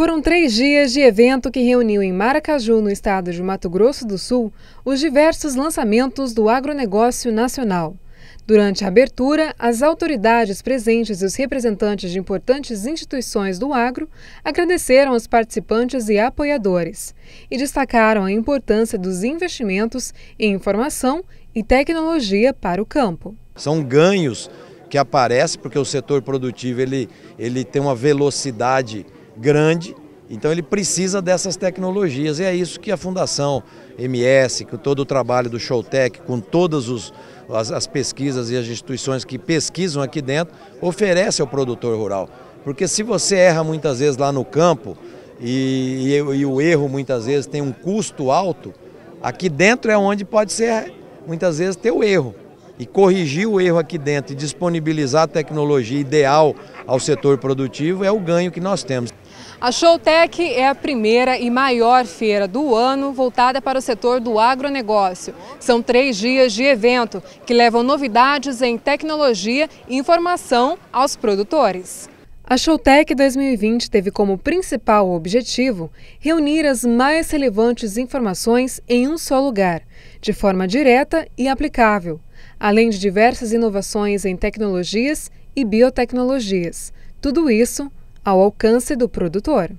Foram três dias de evento que reuniu em Maracaju, no estado de Mato Grosso do Sul, os diversos lançamentos do agronegócio nacional. Durante a abertura, as autoridades presentes e os representantes de importantes instituições do agro agradeceram aos participantes e apoiadores e destacaram a importância dos investimentos em informação e tecnologia para o campo. São ganhos que aparecem porque o setor produtivo ele, ele tem uma velocidade grande, então ele precisa dessas tecnologias e é isso que a Fundação MS, com todo o trabalho do Showtech, com todas os, as, as pesquisas e as instituições que pesquisam aqui dentro, oferece ao produtor rural. Porque se você erra muitas vezes lá no campo e, e, e o erro muitas vezes tem um custo alto, aqui dentro é onde pode ser muitas vezes ter o erro. E corrigir o erro aqui dentro e disponibilizar a tecnologia ideal ao setor produtivo é o ganho que nós temos. A Showtech é a primeira e maior feira do ano voltada para o setor do agronegócio. São três dias de evento que levam novidades em tecnologia e informação aos produtores. A Showtech 2020 teve como principal objetivo reunir as mais relevantes informações em um só lugar, de forma direta e aplicável, além de diversas inovações em tecnologias e biotecnologias. Tudo isso ao alcance do produtor.